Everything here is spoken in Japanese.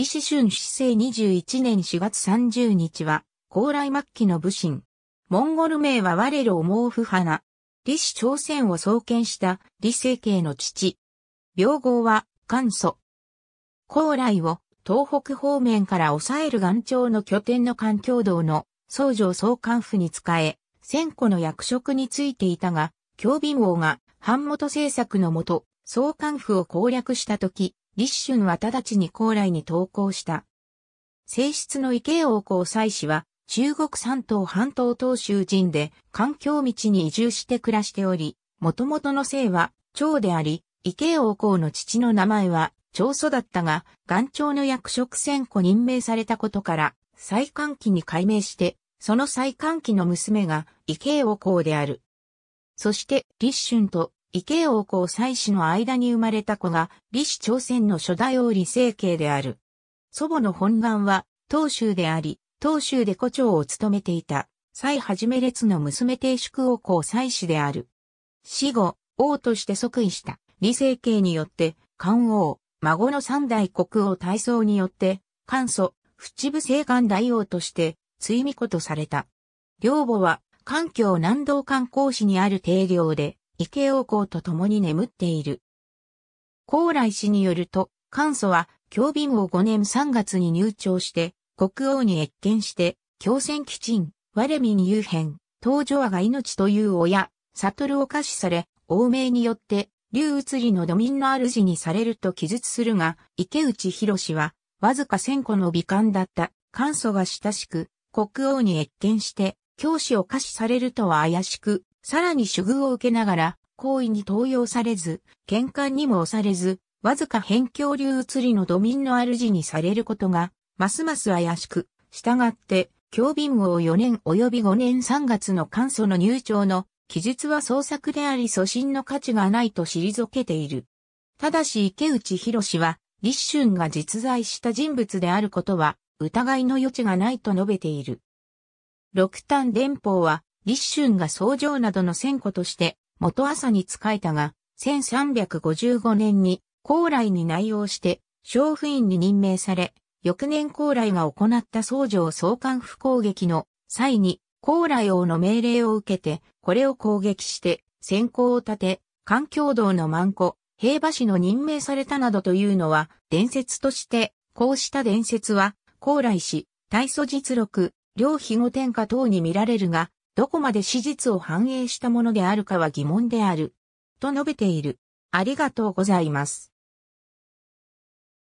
李氏春市二21年4月30日は、高麗末期の武神。モンゴル名は我思毛布花。李氏朝鮮を創建した李政系の父。病号は簡祖。高麗を東北方面から抑える岩頂の拠点の環境道の僧城総監府に仕え、千個の役職についていたが、京備王が藩元政策のもと、総監府を攻略した時、立春は直ちに高麗に投降した。正室の池王公祭司は、中国山東半島東州人で、環境道に移住して暮らしており、元々の姓は、長であり、池王公の父の名前は、長祖だったが、元長の役職選挙任命されたことから、再歓期に改名して、その再歓期の娘が、池王公である。そして、立春と池王公祭子の間に生まれた子が、李氏朝鮮の初代王李成慶である。祖母の本願は、東州であり、東州で古長を務めていた、蔡はじめ列の娘帝宿王公祭子である。死後、王として即位した、李成慶によって、漢王、孫の三代国王大宗によって、祖、素、淵部西岸大王として、追味子とされた。両母は、環境南道観光市にある定領で、池王公と共に眠っている。高麗氏によると、簡素は、京備を5年3月に入庁して、国王に越見して、強戦基鎮、我民遊変、東女和が命という親、悟を下死され、王命によって、竜移りの土民の主にされると記述するが、池内博は、わずか千個の美観だった簡素が親しく、国王に越見して、教師を下死されるとは怪しく、さらに処遇を受けながら、行為に投用されず、喧嘩にも押されず、わずか辺境流移りの土民の主にされることが、ますます怪しく、従って、教便王4年及び5年3月の簡素の入庁の記述は創作であり素心の価値がないと退けている。ただし池内博は、立春が実在した人物であることは、疑いの余地がないと述べている。六端伝法は、立春が僧正などの先古として、元朝に仕えたが、1355年に高麗に内容して、尚府院に任命され、翌年高麗が行った僧正総管府攻撃の際に、高麗王の命令を受けて、これを攻撃して、先行を立て、環境道の万古、兵馬司の任命されたなどというのは、伝説として、こうした伝説は、高麗氏、大祖実録、両肥後天下等に見られるが、どこまで史実を反映したものであるかは疑問である。と述べている。ありがとうございます。